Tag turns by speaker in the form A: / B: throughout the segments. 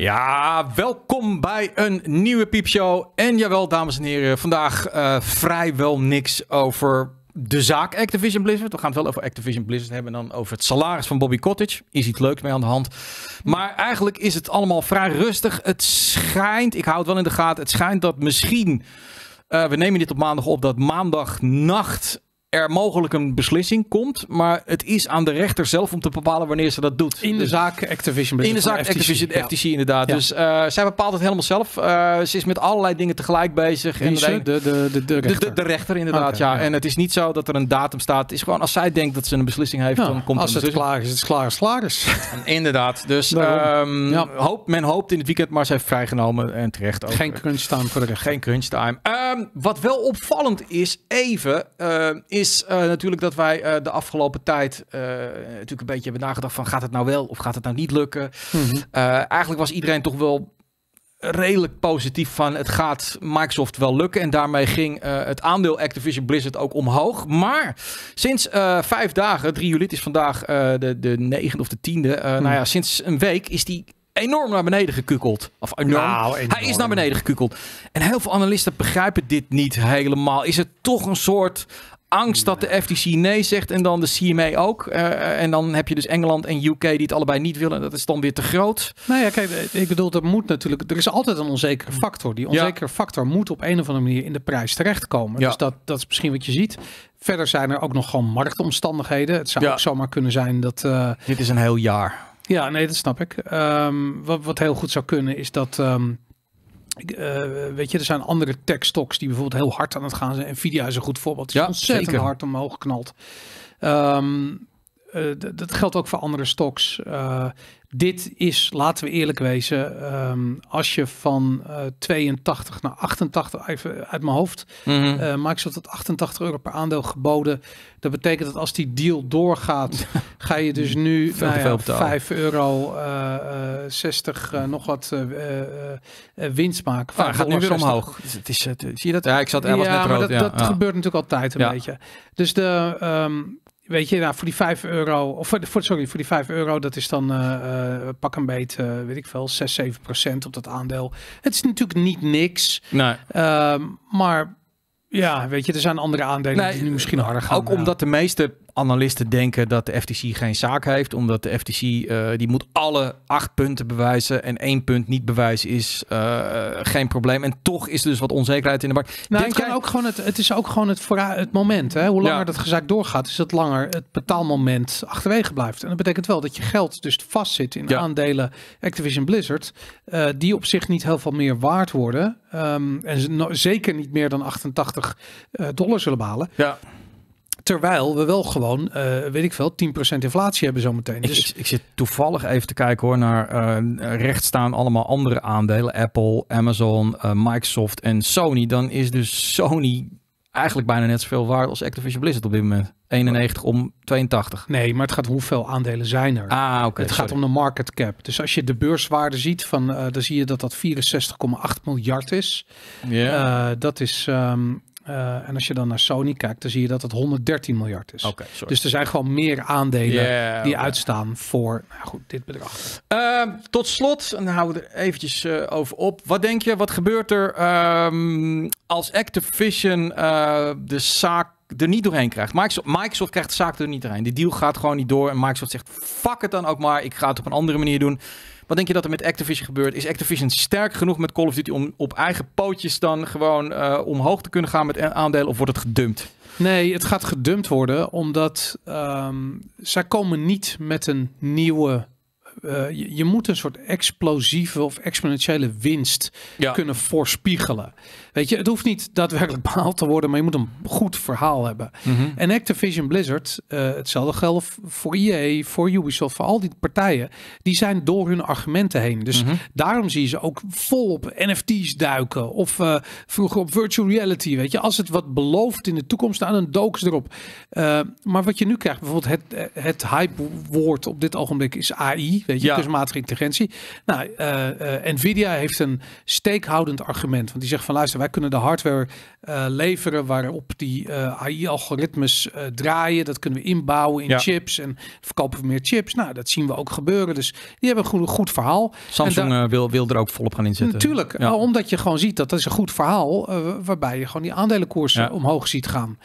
A: Ja, welkom bij een nieuwe piepshow. En jawel, dames en heren, vandaag eh, vrijwel niks over de zaak Activision Blizzard. We gaan het wel over Activision Blizzard hebben en dan over het salaris van Bobby Cottage. Is iets leuks mee aan de hand. Maar eigenlijk is het allemaal vrij rustig. Het schijnt, ik hou het wel in de gaten, het schijnt dat misschien... Eh, we nemen dit op maandag op dat maandagnacht er mogelijk een beslissing komt. Maar het is aan de rechter zelf om te bepalen wanneer ze dat doet. In de dus zaak Activision. In de zaak FTC, Activision, FTC inderdaad. Dus eh, zij bepaalt het helemaal zelf. Eh, ze is met allerlei dingen tegelijk bezig. en de, de, de, de, rechter. De, rechter inderdaad, ja. En het is niet zo dat er een datum staat. Het is gewoon als zij denkt dat ze een beslissing heeft, dan komt als het klaar is. Het is klaar, is klaar is. inderdaad. Dus ehm, hoop, men hoopt in het weekend, maar ze heeft vrijgenomen en terecht ook. Geen crunch time voor de rechter. Geen crunch time. Ehm, wat wel opvallend is, even... Uh, is eh, natuurlijk dat wij eh, de afgelopen tijd eh, natuurlijk een beetje hebben nagedacht van gaat het nou wel of gaat het nou niet lukken. Mhm. eigenlijk was iedereen toch wel redelijk positief van het gaat Microsoft wel lukken. En daarmee ging het aandeel Activision Blizzard ook omhoog. Maar sinds vijf dagen, 3 juli, het is vandaag de, de negende of de tiende. Mhm. Nou ja, sinds een week is die enorm naar beneden gekukkeld. Of enorm. Nou, Hij is naar beneden gekukkeld. En heel veel analisten begrijpen dit niet helemaal. Is het toch een soort angst dat de FTC nee zegt en dan de CMA ook. Eh, eh, en dan heb je dus Engeland en UK die het allebei niet willen. Dat is dan weer te groot. Nou ja, kijk, eh, ik bedoel, dat moet natuurlijk. Er is altijd een onzekere factor. Die onzekere factor moet op een of andere manier in de
B: prijs terechtkomen. Ja. Dus dat, dat is misschien wat je ziet. Verder zijn er ook nog gewoon marktomstandigheden. Het zou ook zomaar kunnen zijn dat. Dit is een heel jaar. Ja, nee, dat snap ik. Ehm, wat, wat heel goed zou kunnen is dat. Ehm, eh, weet je, er zijn andere tech stocks die bijvoorbeeld heel hard aan het gaan zijn. Nvidia is een goed voorbeeld. is ja, ontzettend zeker. hard omhoog geknald. Ehm, eh, dat geldt ook voor andere stocks. Eh, dit is, laten we eerlijk wezen, ehm, als je van 82 eh, naar 88, even uit mijn hoofd, mm -hmm. Microsoft had 88 euro per aandeel geboden. Dat betekent dat als die deal doorgaat, ga je dus nu van nou 5 euro 60 nog wat winst maken. Ah, ja, gaat nu weer omhoog.
A: Het is, zie je dat? Ja, ik zat er ja, net rood. Dat, ja, dat gebeurt natuurlijk altijd een beetje.
B: Dus de... Ehm, Weet je, nou, voor die 5 euro, of voor, sorry, voor die 5 euro, dat is dan eh, eh, pak een beet, eh, weet ik veel, 6, 7 procent op dat aandeel. Het is natuurlijk niet niks, nee. Ehm, maar
A: ja, weet je, er zijn andere aandelen die nu misschien harder gaan. Ook omdat de meeste analisten denken dat de FTC geen zaak heeft, omdat de FTC eh, die moet alle acht punten bewijzen en één punt niet bewijzen is eh, geen probleem. En toch is er dus wat onzekerheid in de markt. Nou, het,
B: ook gewoon het, het is ook gewoon het, het moment. Hè? Hoe langer dat gezaak
A: doorgaat, is dat langer het
B: betaalmoment achterwege blijft. En dat betekent wel dat je geld dus vastzit in aandelen Activision Blizzard, eh, die op zich niet heel veel meer waard worden. Um, en zeker niet meer dan 88 dollar zullen behalen. Ja. Terwijl we wel gewoon, eh, weet ik veel, 10% inflatie hebben zometeen. Dus... Ik,
A: ik, zit toevallig even te kijken hoor naar uh, eh, rechts staan allemaal andere aandelen. Apple, Amazon, eh, Microsoft en Sony. Dan is dus Sony eigenlijk bijna net zoveel waard als Activision Blizzard op dit moment. 91 om 82. Nee, maar het gaat hoeveel aandelen zijn er. Ah, oké. het gaat om de market cap. Dus als je de beurswaarde
B: ziet, van, dan zie je dat dat 64,8 miljard is. Ja. dat is ehm, eh, en als je dan naar Sony kijkt, dan zie je dat het 113 miljard is. dus er zijn gewoon meer
A: aandelen die
B: uitstaan voor nou goed, dit bedrag.
A: Ehm, tot slot, en dan houden we er eventjes eh, over op. Wat denk je, wat gebeurt er um, als Activision eh, de zaak er niet doorheen krijgt. Microsoft, Microsoft, krijgt de zaak er niet doorheen. Die deal gaat gewoon niet door. En Microsoft zegt: fuck het dan ook maar. Ik ga het op een andere manier doen. Wat denk je dat er met Activision gebeurt? Is Activision sterk genoeg met Call of Duty om op eigen pootjes dan gewoon eh, omhoog te kunnen gaan met aandelen? Of wordt het gedumpt?
B: Nee, het gaat gedumpt worden omdat ehm, zij komen niet met een nieuwe eh, je, moet een soort explosieve of exponentiële winst kunnen voorspiegelen. Weet je, het hoeft niet daadwerkelijk behaald te worden, maar je moet een goed verhaal hebben. Mhm. En Activision Blizzard, eh, hetzelfde geldt voor EA, voor Ubisoft, voor al die partijen, die zijn door hun argumenten heen. Dus mhm. daarom zie je ze ook vol op NFT's duiken of eh, vroeger op virtual reality. Weet je, als het wat belooft in de toekomst, aan nou, een ze erop. maar wat je nu krijgt, bijvoorbeeld het, het hype woord op dit ogenblik is AI ja. kunstmatige intelligentie. Nou, eh, eh, Nvidia heeft een steekhoudend argument. Want die zegt van luister, wij kunnen de hardware eh, leveren waarop die AI-algoritmes draaien. Dat kunnen we inbouwen in chips en verkopen we meer chips. Nou, dat zien we ook gebeuren. Dus die hebben een goed, verhaal. Samsung
A: wil, wil er ook volop gaan inzetten. Natuurlijk,
B: omdat je gewoon ziet dat dat is een goed verhaal. waarbij je gewoon die aandelenkoersen omhoog ziet gaan.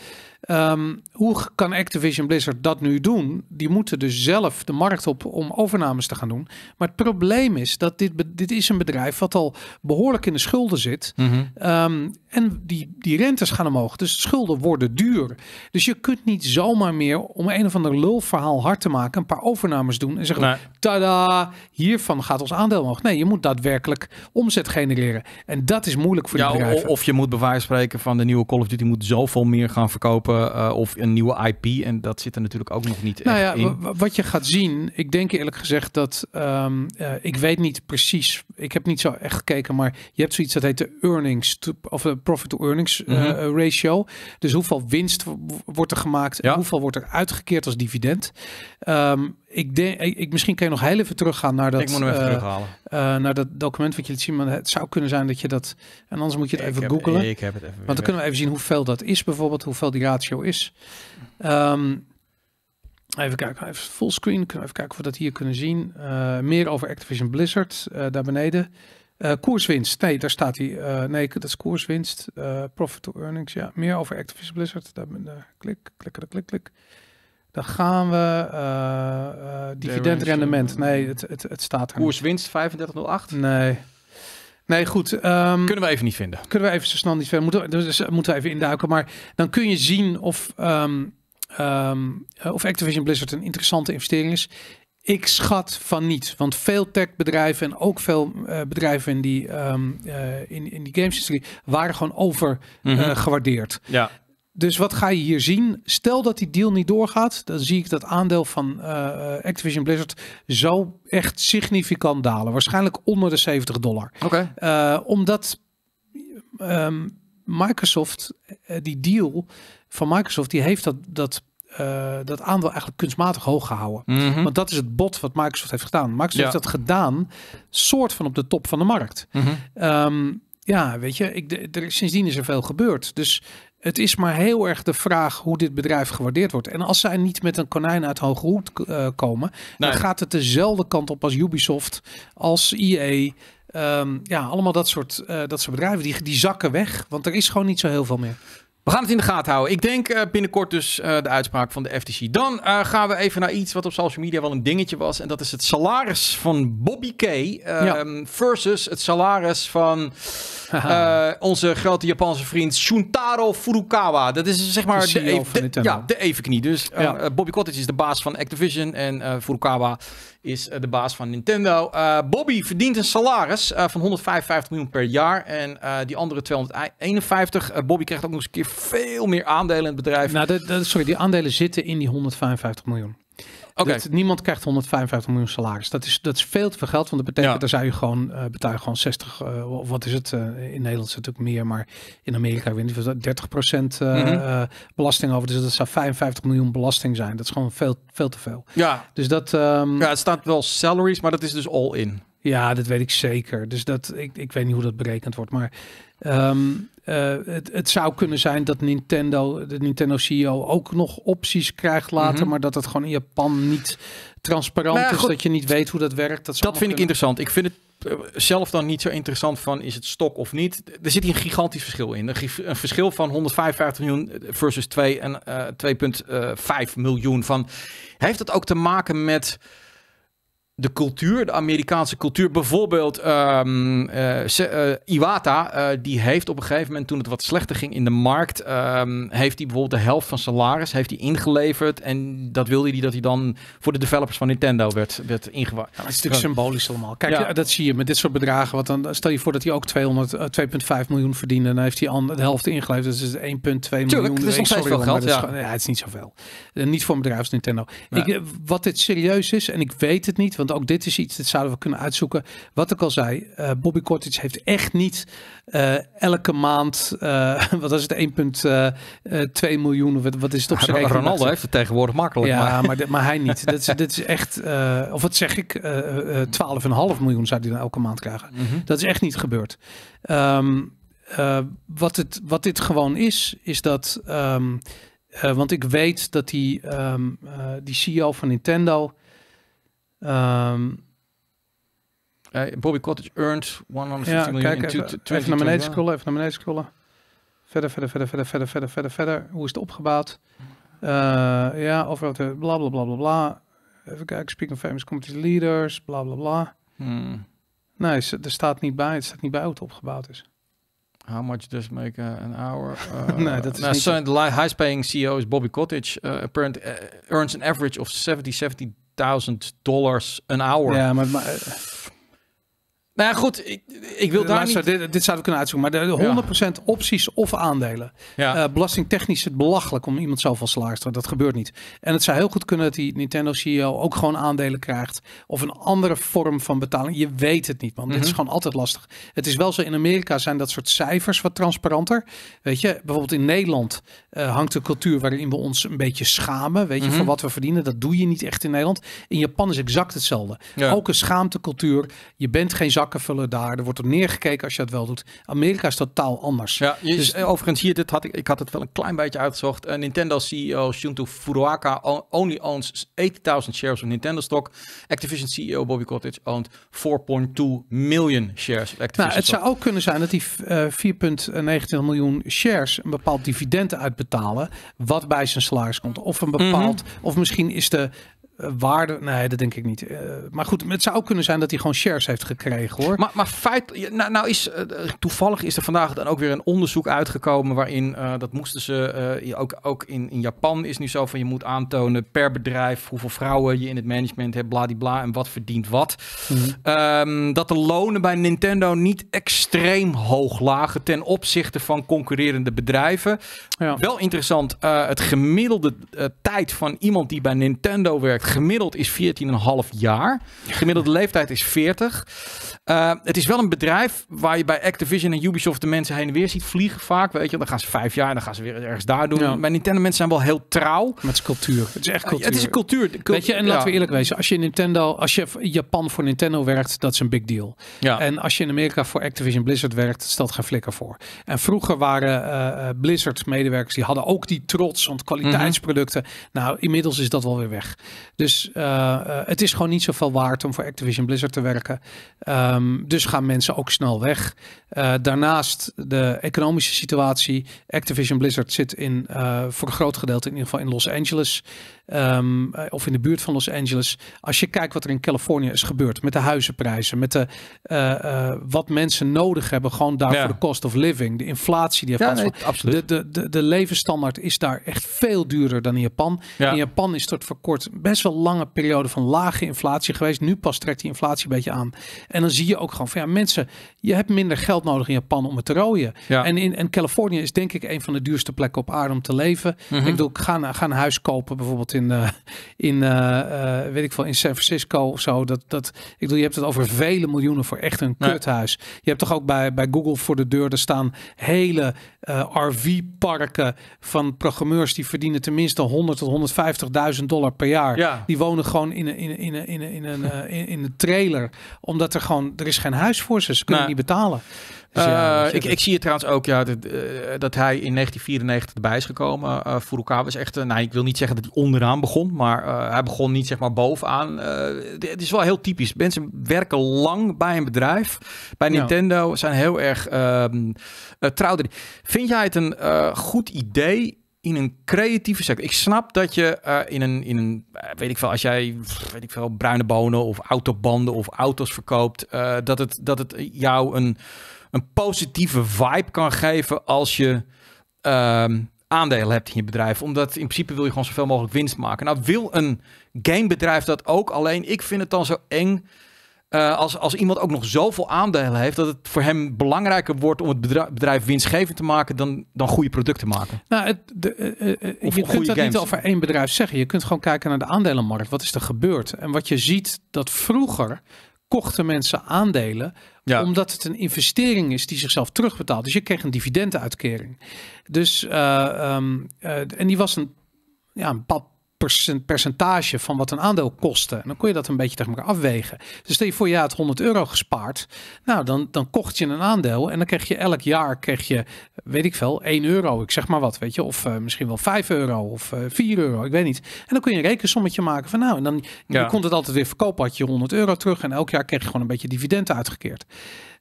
B: Ehm, hoe kan Activision Blizzard dat nu doen? Die moeten dus zelf de markt op om overnames te gaan doen. Maar het probleem is dat dit, dit is een bedrijf wat al behoorlijk in de schulden zit. Mhm. Ehm, en die, die rentes gaan omhoog. Dus schulden worden duur. Dus je kunt niet zomaar meer om een of ander
A: lulverhaal
B: hard te maken. Een paar overnames doen en zeggen: nee. tada, hiervan gaat ons aandeel omhoog. Nee, je moet daadwerkelijk omzet genereren. En dat is moeilijk voor die bedrijven.
A: Of je moet bewijs spreken van de nieuwe Call of Duty moet zoveel meer gaan verkopen. Eh, of een nieuwe IP. En dat zit er natuurlijk ook nog niet nou ja, in.
B: Wat je gaat zien, ik denk eerlijk gezegd dat ehm, eh, ik weet niet precies. Ik heb niet zo echt gekeken, maar je hebt zoiets dat heet de earnings of profit to earnings eh, mhm. ratio. Dus hoeveel winst wordt er gemaakt en hoeveel wordt er uitgekeerd als dividend. Ehm, ik denk, ik, misschien kan je nog heel even teruggaan naar dat. Ik moet hem even eh, terughalen. Eh, naar dat document wat je liet zien. Maar het zou kunnen zijn dat je dat. En anders moet je het even heb, googlen. Ik heb het even. Want dan kunnen we even zien hoeveel dat is, bijvoorbeeld, hoeveel die ratio is. Ehm, even kijken, even fullscreen. Kunnen we even kijken of we dat hier kunnen zien. meer over Activision Blizzard, daar beneden. Eh, koerswinst, nee, daar staat hij. Eh, nee, dat is koerswinst. Eh, profit to earnings, ja. Meer over Activision Blizzard. Daar, klik, klik, klik, klik. Dan gaan we dividendrendement. Nee, het, het, het staat er. Koerswinst
A: 3508?
B: Nee. Nee, goed. Ehm, kunnen we even niet vinden. Kunnen we even zo snel niet vinden. Moeten, we, dus moeten we even induiken. Maar dan kun je zien of, ehm, ehm, of Activision Blizzard een interessante investering is. Ik schat van niet, want veel techbedrijven en ook veel eh, bedrijven in die, ehm, eh, in, in die gamesindustrie waren gewoon overgewaardeerd. Eh, mhm. ja. Dus wat ga je hier zien? Stel dat die deal niet doorgaat, dan zie ik dat aandeel van Activision Blizzard zo echt significant dalen. Waarschijnlijk onder de 70 dollar. Oké. omdat ehm, Microsoft, die deal van Microsoft, die heeft dat, dat eh, dat aandeel eigenlijk kunstmatig hoog gehouden. Mhm. Want dat is het bot wat Microsoft heeft gedaan. Microsoft heeft dat gedaan, soort van op de top van de markt. Mhm. Ehm, ja, weet je, ik, er, sindsdien is er veel gebeurd. Dus het is maar heel erg de vraag hoe dit bedrijf gewaardeerd wordt. En als zij niet met een konijn uit hoge hoed eh, komen, dan gaat het dezelfde kant op als Ubisoft, als EA. Ehm, ja, allemaal dat soort, eh, dat soort bedrijven die, die zakken weg, want er is gewoon niet zo heel veel meer.
A: We gaan het in de gaten houden. Ik denk eh, binnenkort dus eh, de uitspraak van de FTC. Dan eh, gaan we even naar iets wat op social media wel een dingetje was. En dat is het salaris van Bobby K. Ehm, versus het salaris van onze grote Japanse vriend Shuntaro Furukawa. Dat is zeg maar de, de, ja, de evenknie. Dus ja. Bobby Kotick is de baas van Activision. En Furukawa is eh, de baas van Nintendo. Eh, Bobby verdient een salaris eh, van 155 miljoen per jaar. En die andere 251. Bobby krijgt ook nog eens een keer veel meer aandelen in het bedrijf. Nou,
B: sorry, die aandelen zitten in die 155 miljoen niemand krijgt 155 miljoen salaris. Dat is, dat is veel te veel geld, want dat betekent ja. daar zou je gewoon uh, eh, je gewoon 60, eh, of wat is het? Eh, in Nederland is natuurlijk meer, maar in Amerika weet ik 30 procent mhm. belasting over. Dus dat zou 55 miljoen belasting zijn. Dat is gewoon veel, veel te veel.
A: Ja. Dus dat. Ehm, ja, het staat wel salaries, maar dat is dus all in. Ja, dat weet ik
B: zeker. Dus dat, ik, ik weet niet hoe dat berekend wordt. Maar um, eh, het, zou kunnen zijn dat Nintendo, de Nintendo CEO ook nog opties krijgt later, mhm. maar dat het gewoon in
A: Japan niet transparant is, dat je niet weet hoe dat werkt. Dat, vind ik interessant. Ik vind het eh, zelf dan niet zo interessant van is het stok of niet. Er zit hier een gigantisch verschil in. Een, verschil van 155 miljoen eh, versus 2 en 2,5 miljoen. Van, heeft dat ook te maken met de cultuur, de Amerikaanse cultuur. Bijvoorbeeld um, Iwata, eh, die heeft op een gegeven moment, toen het wat slechter ging in de markt, ehm, heeft hij bijvoorbeeld de helft van salaris heeft hij ingeleverd. En dat wilde hij dat hij dan voor de developers van Nintendo werd, werd ingewaard. Het nou, dat is natuurlijk symbolisch allemaal. Kijk, dat zie je met dit
B: soort bedragen. Wat dan stel je voor dat hij ook 2,5 miljoen verdiende. En dan heeft hij de helft ingeleverd. Dus 1,2 miljoen. Tuurlijk, dat is nog steeds veel geld. Ja. het is niet zoveel. niet voor een bedrijf Nintendo. Ik, wat dit serieus is, en ik weet het niet, want ook dit is iets, dat zouden we kunnen uitzoeken. Wat ik al zei, eh, Bobby Kortic heeft echt niet eh, elke maand, eh, wat was het, 1,2 miljoen, wat, wat is het op zijn Ronaldo heeft het tegenwoordig makkelijk. maar, maar, dit, maar hij niet. dat is, dit is echt, of wat zeg ik, 12,5 miljoen zou hij dan elke maand krijgen. Mhm. Dat is echt niet gebeurd. Ehm, wat, het, wat dit gewoon is, is dat... Ehm, want ik weet dat die, ehm, die CEO van Nintendo, Ehm, eh, Bobby Cottage earned 150 ja, miljoen kijk, in even, Even naar beneden scrollen, even naar beneden scrollen. Verder, verder, verder, verder, verder, verder, verder, verder. Hoe is het opgebouwd? Eh, ja, of bla bla bla bla bla. Even kijken, Speaking of famous competition leaders, bla bla bla. Hmm. Nee, er staat niet bij, het staat niet bij hoe het opgebouwd is. How much does make an hour? Uh, nee, dat is nou, niet... So,
A: the highest paying CEO is Bobby Cottage. apparent, earns an average of 70, 70 thousand dollars an hour. Yeah, Nou goed, ik, ik wil daar niet... dit, dit zouden we kunnen uitzoeken, maar
B: de 100% opties of aandelen. Ja. Eh, belastingtechnisch is het belachelijk om iemand zoveel salaris te Dat gebeurt niet. En het zou heel goed kunnen dat die Nintendo CEO ook gewoon aandelen krijgt. Of een andere vorm van betaling. Je weet het niet, man. Dit is mhm. gewoon altijd lastig. Het is wel zo, in Amerika zijn dat soort cijfers wat transparanter. Weet je, bijvoorbeeld in Nederland eh, hangt de cultuur waarin we ons een beetje schamen. Weet je, voor mhm. wat we verdienen. Dat doe je niet echt in Nederland. In Japan is exact hetzelfde. Ook een schaamtecultuur. Je bent geen zak vullen daar. Er wordt op neergekeken als je dat wel doet. Amerika is totaal anders. Ja, dus, eh, overigens hier, dit had
A: ik, ik had het wel een klein beetje uitgezocht. Uh, Nintendo CEO Shunto Furuaka only owns 80.000 shares of Nintendo stock. Activision CEO Bobby Cottage owned 4.2 miljoen shares of Activision nou, Het zou ook
B: kunnen zijn dat die uh, eh, 4,19 miljoen shares een bepaald dividend uitbetalen. Wat bij zijn salaris komt. Of een mhm. bepaald, of misschien is de eh, waarde. Nee, dat denk ik niet. Eh, maar goed, het zou ook kunnen zijn dat hij gewoon shares heeft gekregen hoor. Maar,
A: maar feit, nou, nou is eh, toevallig is er vandaag dan ook weer een onderzoek uitgekomen waarin dat moesten ze ook, ook in, in Japan is nu zo van je moet aantonen per bedrijf hoeveel vrouwen je in het management hebt, bladibla en wat verdient wat. Mhm. Ehm, dat de lonen bij Nintendo niet extreem hoog lagen ten opzichte van concurrerende bedrijven. Ja. Wel interessant, het gemiddelde tijd van iemand die bij Nintendo werkt gemiddeld is 14,5 jaar. Gemiddelde leeftijd is 40. Eh, het is wel een bedrijf waar je bij Activision en Ubisoft de mensen heen en weer ziet vliegen vaak. Weet je, dan gaan ze vijf jaar en dan gaan ze weer ergens daar doen. Maar Nintendo mensen zijn wel heel trouw. Met cultuur. Het is echt cultuur. Uh, het is een cultuur. weet je, en laten we
B: eerlijk wezen. Als je Nintendo, als je Japan voor Nintendo werkt, dat is een big deal. Ja. En als je in Amerika voor Activision Blizzard werkt, stelt geen flikker voor. En vroeger waren eh, eh, Blizzard medewerkers, die hadden ook die trots, want kwaliteitsproducten. Mhm. Nou, inmiddels is dat wel weer weg. Dus het is gewoon niet zoveel waard om voor Activision Blizzard te werken. Ehm, dus gaan mensen ook snel weg. Eh, daarnaast de economische situatie. Activision Blizzard zit in, eh, voor een groot gedeelte in ieder geval in Los Angeles. Ehm, eh, of in de buurt van Los Angeles. Als je kijkt wat er in Californië is gebeurd met de huizenprijzen, met de, eh, eh, wat mensen nodig hebben, gewoon daar voor de cost of living, de inflatie die heeft absoluut. De, de, de, de, levensstandaard is daar echt veel duurder dan in Japan. Ja. In Japan is tot voor kort best wel lange periode van lage inflatie geweest. Nu pas trekt die inflatie een beetje aan. En dan zie je ook gewoon van ja, mensen, je hebt minder geld nodig in Japan om het te rooien. En in en Californië is denk ik een van de duurste plekken op aarde om te leven. Mhm. Ik bedoel, gaan ga een huis kopen bijvoorbeeld in, eh, in eh, eh, weet ik veel, in San Francisco of zo. Dat, dat, ik bedoel, je hebt het over vele miljoenen voor echt een kuthuis. Je hebt toch ook bij, bij Google voor de deur, er staan hele RV-parken van programmeurs die verdienen tenminste 100 tot 150.000 dollar per jaar. Ja. Die wonen gewoon in, een, in, in, in, in, een, in, een trailer, omdat er gewoon, er is geen huis
A: voor ze. Ze kunnen niet betalen. Dus eh, ik, ik, zie het trouwens ook, ja, dat, eh, dat hij in 1994 erbij is gekomen. voor eh, Furukawa was echt, nou, ik wil niet zeggen dat hij onderaan begon, maar hij begon niet zeg maar bovenaan. het is wel heel typisch. Mensen werken lang bij een bedrijf. Bij Nintendo zijn heel erg um, trouw. Vind jij het een goed idee in een creatieve sector. Ik snap dat je in een, in een weet ik veel, als jij, weet ik veel, bruine bonen of autobanden of auto's verkoopt, dat, het, dat het jou een een positieve vibe kan geven als je ehm, aandelen hebt in je bedrijf. Omdat in principe wil je gewoon zoveel mogelijk winst maken. Nou wil een gamebedrijf dat ook. Alleen ik vind het dan zo eng eh, als, als iemand ook nog zoveel aandelen heeft, dat het voor hem belangrijker wordt om het bedrijf, winstgevend te maken dan, dan goede producten maken.
B: Nou, het, de, eh, eh, je kunt dat niet over één bedrijf zeggen. Je kunt gewoon kijken naar de aandelenmarkt. Wat is er gebeurd? En wat je ziet, dat vroeger kochten mensen aandelen. Ja. Omdat het een investering is die zichzelf terugbetaalt. Dus je kreeg een dividenduitkering. Dus, eh, ehm, eh, en die was een, ja, een pap percentage van wat een aandeel kostte. En dan kon je dat een beetje tegen elkaar afwegen. Dus stel je voor, je had 100 euro gespaard. Nou, dan, dan kocht je een aandeel en dan kreeg je elk jaar, kreeg je, weet ik veel, 1 euro. Ik zeg maar wat, weet je. Of eh, misschien wel 5 euro of uh, eh, 4 euro, ik weet niet. En dan kun je een rekensommetje maken van nou, en dan ja. je kon het altijd weer verkopen. Had je 100 euro terug en elk jaar kreeg je gewoon een beetje dividend uitgekeerd.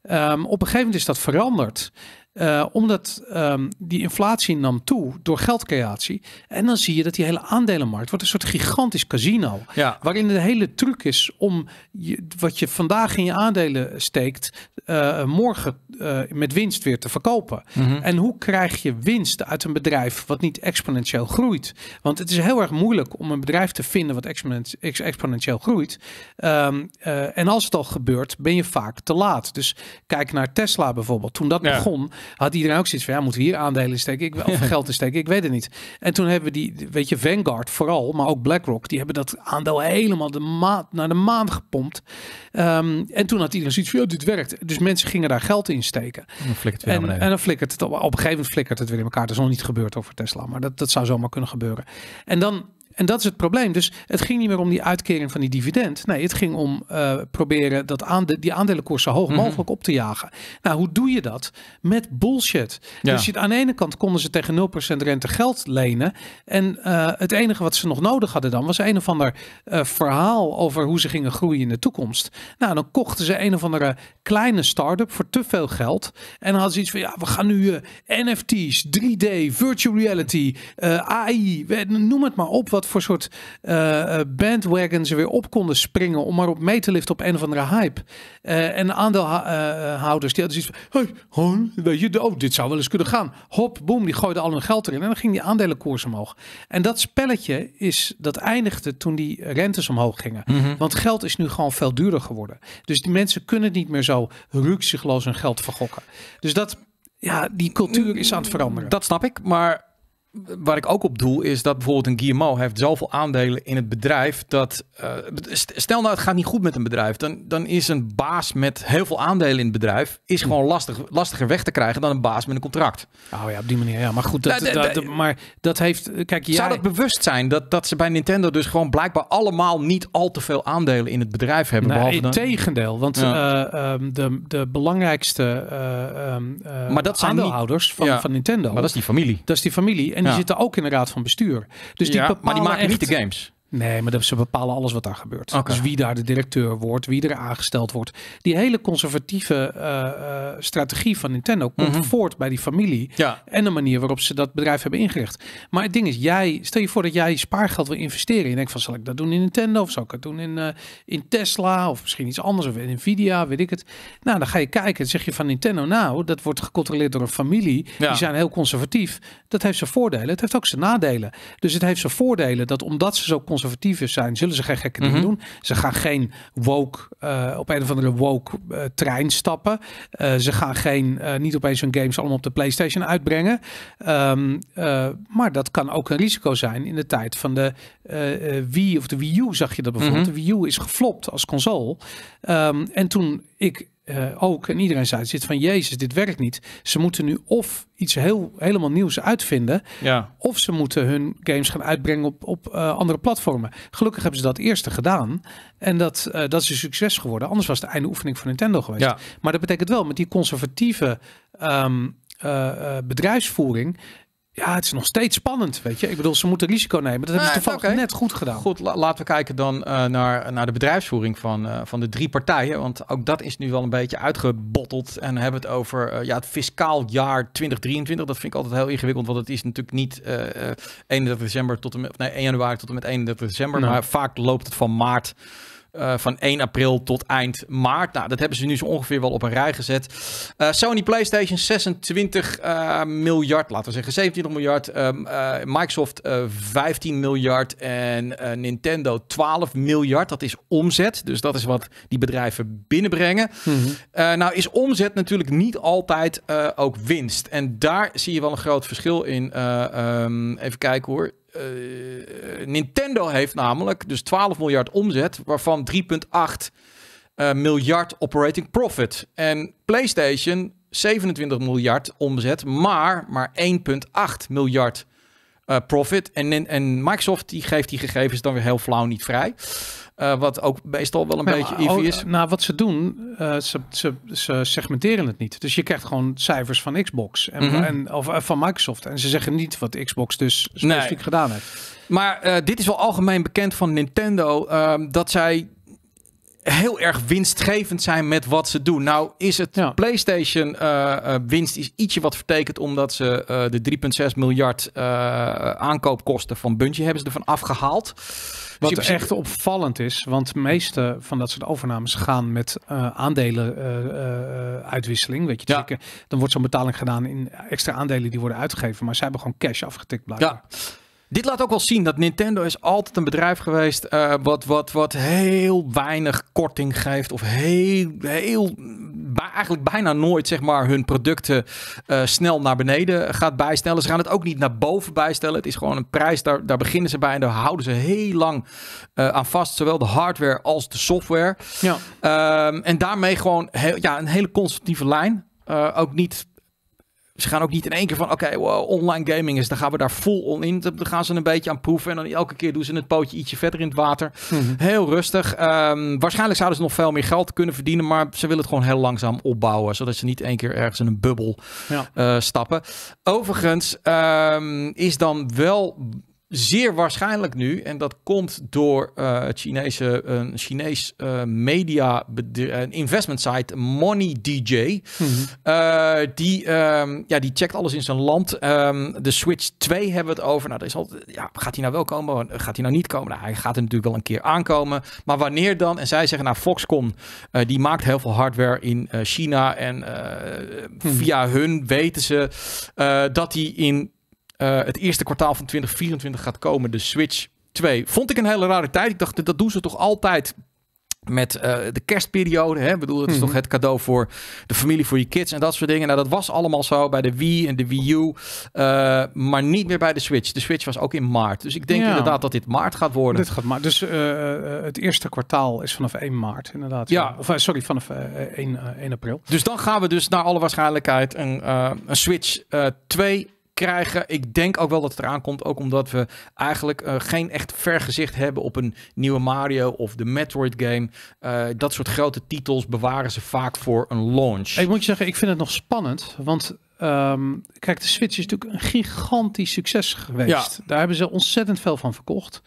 B: Ehm, op een gegeven moment is dat veranderd. Eh, omdat ehm, die inflatie nam toe door geldcreatie. En dan zie je dat die hele aandelenmarkt wordt een soort gigantisch casino. Ja. Waarin de hele truc is om wat je vandaag in je aandelen steekt, eh, morgen eh, met winst weer te verkopen. Mhm. En hoe krijg je winst uit een bedrijf wat niet exponentieel groeit? Want het is heel erg moeilijk om een bedrijf te vinden wat exponentieel groeit. Ehm, en als het al gebeurt, ben je vaak te laat. Dus kijk naar Tesla bijvoorbeeld. Toen dat begon had iedereen ook zoiets van, ja, moeten we hier aandelen steken? Ik, of geld in steken? Ik weet het niet. En toen hebben we die, weet je, Vanguard vooral, maar ook BlackRock, die hebben dat aandeel helemaal de maand, naar de maan gepompt. Ehm, en toen had iedereen zoiets van, ja, dit werkt. Dus mensen gingen daar geld in steken. En, en, en dan flikkert het, op, op een gegeven moment flikkert het weer in elkaar. Dat is nog niet gebeurd over Tesla, maar dat, dat zou zomaar kunnen gebeuren. En dan en dat is het probleem. Dus het ging niet meer om die uitkering van die dividend. Nee, het ging om eh, proberen dat die aandelenkoers zo hoog mhm. mogelijk op te jagen. Nou, hoe doe je dat? Met bullshit. Dus je, aan de ene kant konden ze tegen 0% rente geld lenen. En eh, het enige wat ze nog nodig hadden dan was een of ander eh, verhaal over hoe ze gingen groeien in de toekomst. Nou, dan kochten ze een of andere kleine start-up voor te veel geld. En dan hadden ze iets van, ja, we gaan nu NFT's, 3D, virtual reality, AI, noem het maar op wat voor soort uh, eh, eh, bandwagon weer op konden springen om maar op mee te liften op een van de hype. Uh, en aandeelhouders die hadden zoiets van, hey, hon, weet je, oh, dit zou wel eens kunnen gaan. Hop, boem die gooiden al hun geld erin en dan ging die aandelenkoers omhoog. En dat spelletje is, dat eindigde toen die rentes omhoog gingen. Mhm. Want geld is nu gewoon veel duurder geworden. Dus die mensen kunnen niet meer zo
A: rukzichtloos hun geld vergokken. Dus dat ja, die cultuur is aan het veranderen. Dat snap ik, maar waar ik ook op doel is dat bijvoorbeeld een Guillermo heeft zoveel aandelen in het bedrijf dat eh, stel nou het gaat niet goed met een bedrijf, dan, dan is een baas met heel veel aandelen in het bedrijf is hm. gewoon lastig, lastiger weg te krijgen dan een baas met een contract.
B: Oh ja, op die manier ja, maar goed, dat, nou,
A: maar dat heeft eh, kijk jij... zou dat bewust zijn dat, dat ze bij Nintendo dus gewoon blijkbaar allemaal niet al te veel aandelen in het bedrijf hebben. Nou, behalve tegendeel, want eh,
B: ehm, de, de belangrijkste ehm, maar dat zijn aandeelhouders van, van Nintendo. Maar dat is die familie. Dat is die familie. En die zitten ook in de raad van bestuur. Dus die maar die maken niet de games. Nee, maar ze bepalen alles wat daar gebeurt. Dus wie daar de directeur wordt, wie er aangesteld wordt. Die hele conservatieve eh, eh, strategie van Nintendo komt mhm. voort bij die familie. Ja. En de manier waarop ze dat bedrijf hebben ingericht. Maar het ding is, jij, stel je voor dat jij spaargeld wil investeren. Je denkt van, zal ik dat doen in Nintendo? Of zal ik het doen in, eh, in Tesla? Of misschien iets anders, of in Nvidia, weet ik het. Nou, dan ga je kijken. zeg je van Nintendo, nou, dat wordt gecontroleerd door een familie. Die zijn heel conservatief. Dat heeft zijn voordelen. Het heeft ook zijn nadelen. Dus het heeft zijn voordelen dat omdat ze zo conservatief zijn, zullen ze geen gekke dingen mhm. doen. Ze gaan geen woke, eh, op een of andere woke eh, trein stappen. Eh, ze gaan geen, niet opeens hun games allemaal op de PlayStation uitbrengen. Ehm, maar dat kan ook een risico zijn in de tijd van de Wii of de Wii U zag je dat bijvoorbeeld. Mhm. De Wii U is geflopt als console. Ehm, en toen ik eh, ook, en iedereen zei, zit van Jezus, dit werkt niet. Ze moeten nu of iets heel, helemaal nieuws uitvinden, ja. of ze moeten hun games gaan uitbrengen op, op eh, andere platformen. Gelukkig hebben ze dat eerste gedaan en dat, eh, dat is een succes geworden. Anders was het einde oefening van Nintendo geweest. Ja. Maar dat betekent wel, met die conservatieve ehm, bedrijfsvoering ja, het is nog steeds spannend, weet je. Ik bedoel, ze moeten risico nemen. Dat hebben ze ah, toevallig net goed gedaan.
A: Goed, laten we kijken dan eh, naar, naar de bedrijfsvoering van, eh, van de drie partijen. Want ook dat is nu wel een beetje uitgebotteld. En hebben het over eh, ja, het fiscaal jaar 2023. Dat vind ik altijd heel ingewikkeld, want het is natuurlijk niet 31 december tot en met, nee, 1 januari tot en met 31 december. Maar vaak loopt het van maart eh, van 1 april tot eind maart. Nou, dat hebben ze nu zo ongeveer wel op een rij gezet. Eh, Sony PlayStation 26 eh, miljard, laten we zeggen 27 miljard. Ehm, Microsoft 15 miljard. En Nintendo 12 miljard. Dat is omzet. Dus dat is wat die bedrijven binnenbrengen. Mhm. nou, is omzet natuurlijk niet altijd ook winst. En daar zie je wel een groot verschil in. Ehm, even kijken hoor uh, Nintendo heeft namelijk dus 12 miljard omzet, waarvan 3,8 uh, eh, miljard operating profit. En PlayStation 27 miljard omzet, maar maar 1,8 miljard eh, profit. En, en Microsoft die geeft die gegevens dan weer heel flauw niet vrij. Eh, wat ook meestal wel een beetje IV oh, is.
B: nou, wat ze doen, eh, ze, ze, ze, segmenteren het niet. Dus je krijgt gewoon cijfers van Xbox en, mhm. en of, van Microsoft. En ze zeggen niet wat Xbox dus specifiek gedaan heeft.
A: Maar dit is wel algemeen bekend van Nintendo ehm, dat zij heel erg winstgevend zijn met wat ze doen. Nou is het ja. PlayStation eh, eh, winst is ietsje wat vertekend omdat ze eh, de 3,6 miljard aankoopkosten van Bungie hebben ze ervan afgehaald. Wat dus echt
B: opvallend is, want de meeste van dat soort overnames gaan met aandelenuitwisseling. Weet je, dan wordt zo'n betaling gedaan in extra aandelen die worden uitgegeven, maar zij hebben gewoon cash afgetikt blijkbaar.
A: Ja. Dit laat ook wel zien dat Nintendo is altijd een bedrijf geweest uh, wat, wat, wat heel weinig korting geeft. Of heel, heel eigenlijk bijna nooit zeg maar, hun producten eh, snel naar beneden gaat bijstellen. Ze gaan het ook niet naar boven bijstellen. Het is gewoon een prijs, daar, daar beginnen ze bij en daar houden ze heel lang eh, aan vast. Zowel de hardware als de software. Ja. Ehm, en daarmee gewoon heel, ja, een hele constructieve lijn. ook niet ze gaan ook niet in één keer van, oké, wow, online gaming is, dan gaan we daar vol on in. Dan gaan ze een beetje aan proeven en dan elke keer doen ze het pootje ietsje verder in het water. Mhm. Heel rustig. Ehm, waarschijnlijk zouden ze nog veel meer geld kunnen verdienen, maar ze willen het gewoon heel langzaam opbouwen, zodat ze niet één keer ergens in een bubbel eh, stappen. Overigens ehm, is dan wel zeer waarschijnlijk nu, en dat komt door eh, het Chinese, een Chinees uh, media investment site Money DJ. Mhm. Eh, die, ehm, ja, die checkt alles in zijn land. Ehm, de Switch 2 hebben we het over. Nou, dat is altijd, ja, gaat hij nou wel komen? Gaat hij nou niet komen? Nou, hij gaat er natuurlijk wel een keer aankomen. Maar wanneer dan? En zij zeggen, nou, Foxconn, die maakt heel veel hardware in China. En mhm. via hun weten ze dat die in eh, het eerste kwartaal van 2024 gaat komen, de Switch 2. Vond ik een hele rare tijd. Ik dacht, dat doen ze toch altijd met eh, de kerstperiode. Hè? Ik bedoel, dat is mhm. toch het cadeau voor de familie, voor je kids en dat soort dingen. Nou, dat was allemaal zo bij de Wii en de Wii U. Eh, maar niet meer bij de Switch. De Switch was ook in maart. Dus ik denk inderdaad dat dit maart gaat worden. Dit
B: gaat Dus het eerste kwartaal is vanaf 1 maart, inderdaad. Ja. Of sorry, vanaf 1, 1, april. Dus
A: dan gaan we dus naar alle waarschijnlijkheid een, een Switch 2 krijgen. Ik denk ook wel dat het eraan komt, ook omdat we eigenlijk eh, geen echt vergezicht hebben op een nieuwe Mario of de Metroid game. Eh, dat soort grote titels bewaren ze vaak voor een launch.
B: Ik moet je zeggen, ik vind het nog spannend, want ehm, kijk, de Switch is natuurlijk een gigantisch succes geweest. Daar hebben ze ontzettend veel van verkocht.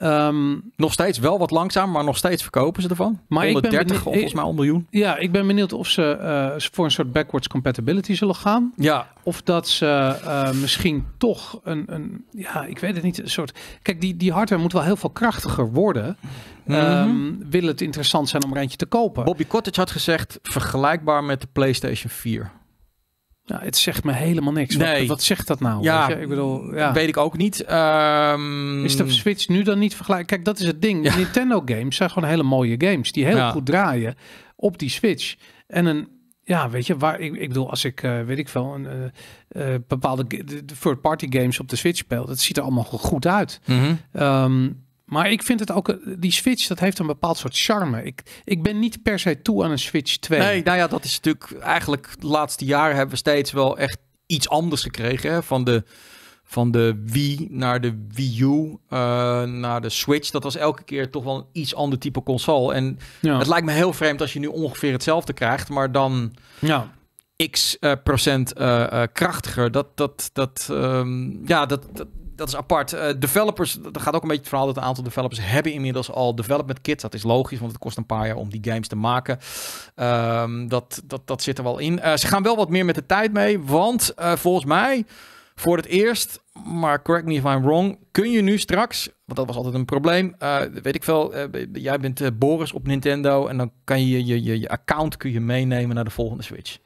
B: Ehm, nog steeds wel
A: wat langzaam, maar nog steeds verkopen ze ervan. Maar 130 of ben benieuwd, volgens mij al miljoen.
B: Ja, ik ben benieuwd of ze eh, voor een soort backwards compatibility zullen gaan. Ja. Of dat ze eh, misschien toch een, een, ja, ik weet het niet, een soort... Kijk, die, die hardware moet wel heel veel krachtiger worden.
A: Mm wil het interessant zijn om er eentje te kopen? Bobby Cottage had gezegd, vergelijkbaar met de PlayStation 4. Nou, het zegt me helemaal niks. Wat, wat, zegt dat nou? Ja, Ik bedoel, ja. weet ik ook niet. Ehm, is de
B: Switch nu dan niet vergelijk Kijk, dat is het ding. Nintendo games zijn gewoon hele mooie games die heel goed draaien op die Switch. En een, ja, weet je, waar ik, ik bedoel, als ik, eh, weet ik veel, een, eh, eh, bepaalde uh, bepaalde third-party games op de Switch speelt dat ziet er allemaal goed uit. Mhm. Ehm, maar ik vind het ook, eh, die Switch, dat heeft een bepaald soort charme. Ik, ik ben niet per se toe aan een Switch 2. Nee,
A: nou ja, dat is natuurlijk eigenlijk de laatste jaren hebben we steeds wel echt iets anders gekregen. Van, de, van de Wii naar de Wii U eh, naar de Switch. Dat was elke keer toch wel een iets ander type console. En het lijkt me heel vreemd als je nu ongeveer hetzelfde krijgt, maar dan ja. x eh, procent krachtiger. Dat, dat, dat, ehm, ja, dat dat is apart. Eh, developers, dat gaat ook een beetje het verhaal dat een aantal developers hebben inmiddels al development kits. Dat is logisch, want het kost een paar jaar om die games te maken. Ehm, dat, dat, dat zit er wel in. Eh, ze gaan wel wat meer met de tijd mee, want eh, volgens mij voor het eerst, maar correct me if I'm wrong, kun je nu straks, want dat was altijd een probleem, weet ik veel, jij bent Boris op Nintendo en dan kan je je, je, je account kun je meenemen naar de volgende Switch.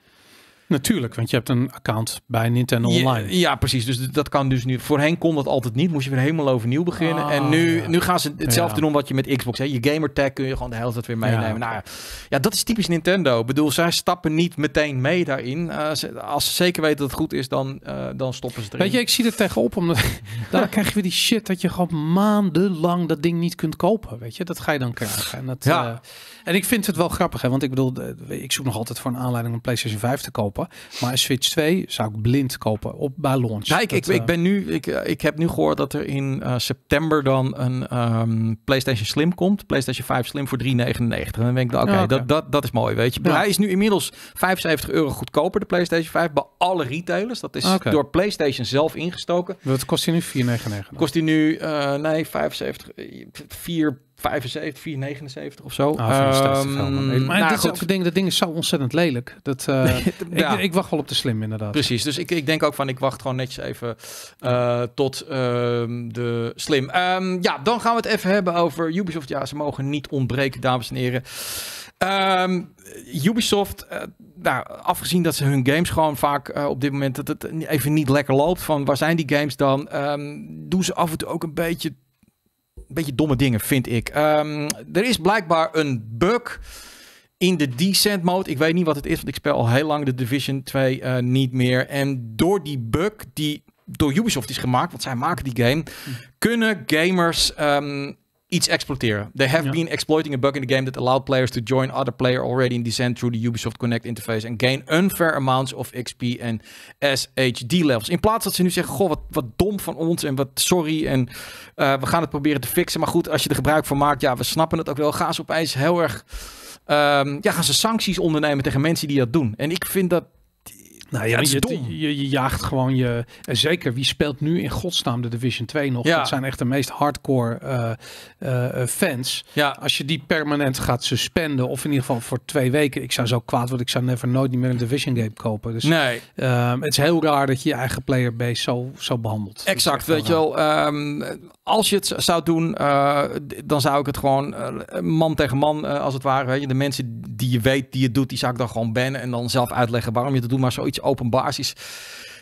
A: Natuurlijk, want je hebt een account bij Nintendo Online. Ja, precies. Dus dat kan dus nu. Voorheen kon dat altijd niet. Moest je weer helemaal overnieuw beginnen. en ah, nu, nu gaan ze hetzelfde doen wat je met Xbox. Hè. Je gamertag kun je gewoon de helft tijd weer meenemen. Nou, ja, dat is typisch Nintendo. Ik bedoel, zij stappen niet meteen mee daarin. Eh, ze, als ze zeker weten dat het goed is, dan, eh, dan stoppen ze erin. Weet je,
B: ik zie het tegenop. Omdat dan krijg je weer die shit dat je gewoon maandenlang dat ding niet kunt kopen. Weet je, dat ga je dan krijgen. En dat, ja. Eh, en ik vind het wel grappig, hè, want ik bedoel, eh, ik zoek nog altijd voor een aanleiding om PlayStation 5 te kopen. Maar een Switch 2 zou ik blind kopen op, bij launch. Ja, ik, ik, eh, ben
A: nu, ik, eh, ik heb nu gehoord dat er in september dan een ehm, PlayStation Slim komt. PlayStation 5 Slim voor 3,99. En dan denk ik, oké, dat, dat, dat is mooi, weet je. Ja. Hij is nu inmiddels 75 euro goedkoper, de PlayStation 5, bij alle retailers. Dat is door PlayStation zelf ingestoken.
B: Wat kost hij nu? 4,99?
A: Kost hij nu, nee, 75, 4 75, 479 of zo. Ah, ehm, maar nou, dit is
B: ding, dat ding is zo ontzettend lelijk. Dat, eh, ja. ik, ik, wacht wel op de slim inderdaad.
A: Precies, dus ik, ik denk ook van ik wacht gewoon netjes even eh, tot ehm, de slim. Ehm, ja, dan gaan we het even hebben over Ubisoft. Ja, ze mogen niet ontbreken, dames en heren. Ubisoft, uh, nou, afgezien dat ze hun games gewoon vaak op dit moment dat het even niet lekker loopt, van waar zijn die games dan? Um, doen ze af en toe ook een beetje een beetje domme dingen, vind ik. Ehm, er is blijkbaar een bug in de descent mode. Ik weet niet wat het is, want ik speel al heel lang de Division 2 eh, niet meer. En door die bug die door Ubisoft is gemaakt, want zij maken die game, hm. kunnen gamers ehm, iets exploiteren. They have been exploiting a bug in the game that allowed players to join other player already in descent through the Ubisoft Connect interface and gain unfair amounts of XP en SHD levels. In plaats dat ze nu zeggen, goh, wat, wat dom van ons en wat sorry en eh, we gaan het proberen te fixen. Maar goed, als je er gebruik van maakt, ja, we snappen het ook wel. Gaan ze opeens heel erg, ehm, ja, gaan ze sancties ondernemen tegen mensen die dat doen. En ik vind dat nou ja, je, je, je, jaagt gewoon je. En zeker wie speelt
B: nu in godsnaam de Division 2 nog? Ja. Dat zijn echt de meest hardcore eh, eh, eh, fans. Ja. Als je die permanent gaat suspenden, of in ieder geval voor twee weken. Ik zou zo kwaad worden. Ik zou never nooit niet meer een Division game kopen. Dus nee. Ehm, het is heel raar dat je je eigen base zo, zo behandelt.
A: Exact. Weet je wel, ehm, als je het zou doen, dan zou ik het gewoon man tegen man, als het ware. Weet je, de mensen die je weet die het doet, die zou ik dan gewoon bannen. En dan zelf uitleggen waarom je het doet. Maar zoiets open basis.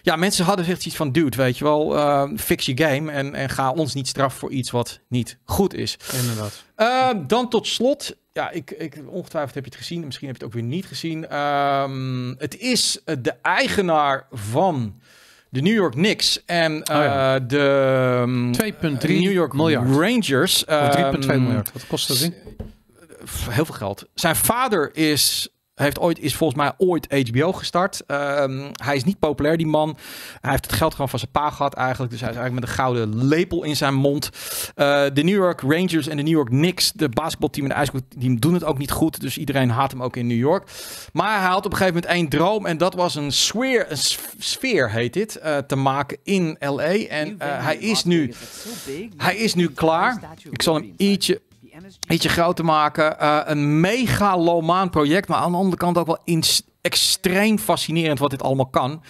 A: Ja, mensen hadden zich iets van, dude, weet je wel, eh, fix je game en, en ga ons niet straffen voor iets wat niet goed is. Inderdaad. Ehm, dan tot slot, ja, ik, ik, ongetwijfeld heb je het gezien, misschien heb je het ook weer niet gezien. Ehm, het is eh, de eigenaar van de New York Knicks en uh, de 2,3 ehm, New York miljard. Rangers. of 3,2 miljard, wat kost dat in? Heel veel geld. Zijn vader is heeft ooit, is volgens mij ooit HBO gestart. Ehm, hij is niet populair, die man. Hij heeft het geld gewoon van zijn pa gehad eigenlijk. Dus hij is eigenlijk met een gouden lepel in zijn mond. Eh, de New York Rangers en de New York Knicks, de basketbalteam en de ijsbalteam, doen het ook niet goed. Dus iedereen haat hem ook in New York. Maar hij had op een gegeven moment één droom. En dat was een sfeer, een sfeer heet dit, eh, te maken in LA. En eh, hij is nu, hij is nu klaar. Ik zal hem ietsje Beetje groot te maken. Uh, een megalomaan project, maar aan de andere kant ook wel extreem fascinerend wat dit allemaal kan.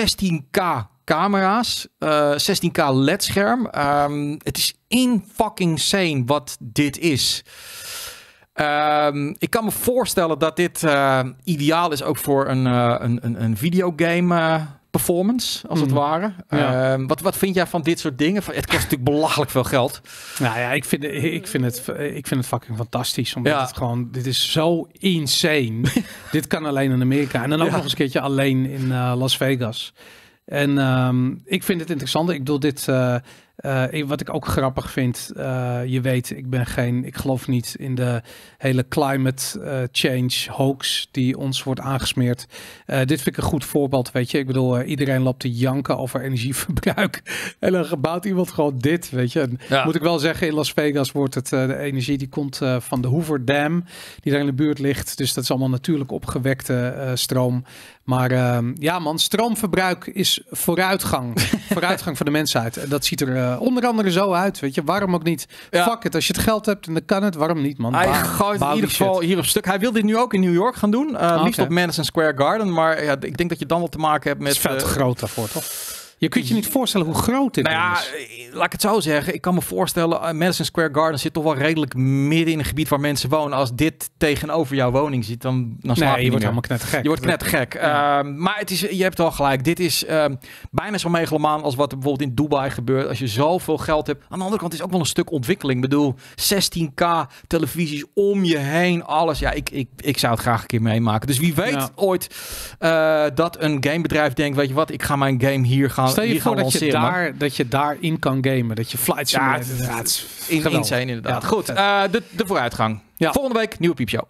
A: 16K eh, camera's, 16K eh, ledscherm. Um, het is in fucking sane wat dit is. Ehm, ik kan me voorstellen dat dit ideaal is ook voor een, een, een videogame performance, als het mhm. ware. Ehm, wat, wat vind jij van dit soort dingen? Het kost natuurlijk belachelijk veel geld. Nou ja, ik vind, ik vind,
B: het, ik vind het fucking fantastisch. Omdat het gewoon, dit is zo insane. dit kan alleen in Amerika. En dan ook nog eens een keertje alleen in eh, Las Vegas. En ehm, ik vind het interessant. Ik bedoel, dit... Eh, eh, wat ik ook grappig vind, eh, je weet, ik ben geen, ik geloof niet in de hele climate eh, change hoax die ons wordt aangesmeerd. dit vind ik een goed voorbeeld, weet je. Ik bedoel, iedereen loopt te janken over energieverbruik en dan gebouwt iemand gewoon dit, weet je. Moet ik wel zeggen, in Las Vegas wordt het, de energie die komt van de Hoover Dam, die daar in de buurt ligt. Dus dat is allemaal natuurlijk opgewekte stroom. Maar ehm, ja, man, stroomverbruik is vooruitgang. vooruitgang van de mensheid. En dat ziet er eh, onder andere zo uit. Weet je, waarom ook niet? Fuck het. Als je het geld hebt en dan kan het, waarom niet, man? Hij gooit in ieder geval hier op stuk. Hij wil
A: dit nu ook in New York gaan doen. Uh, liefst op Madison Square Garden. Maar ja, ik denk dat je dan wel te maken hebt met. Het is veel te eh, groot daarvoor, toch? Je kunt je niet voorstellen hoe groot dit nou ja, is. Eh, laat ik het zo zeggen. Ik kan me voorstellen, eh, Madison Square Garden zit toch wel redelijk midden in een gebied waar mensen wonen. Als dit tegenover jouw woning zit, dan, dan slaap je, je wordt helemaal knettergek. Je wordt knettergek. Ehm, maar het is, je hebt wel gelijk. Dit is ehm, bijna zo megalomaan als wat er bijvoorbeeld in Dubai gebeurt. Als je zoveel geld hebt. Aan de andere kant is ook wel een stuk ontwikkeling. Ik bedoel, 16k televisies om je heen, alles. Ja, ik, ik, ik zou het graag een keer meemaken. Dus wie weet ooit eh, dat een gamebedrijf denkt, weet je wat, ik ga mijn game hier gaan nou, stel je voor dat je, daar, dat je daarin kan gamen. Dat je flight simulator... Ja, in, insane inderdaad. Goed, eh, de, de vooruitgang. Volgende week nieuwe piepshow.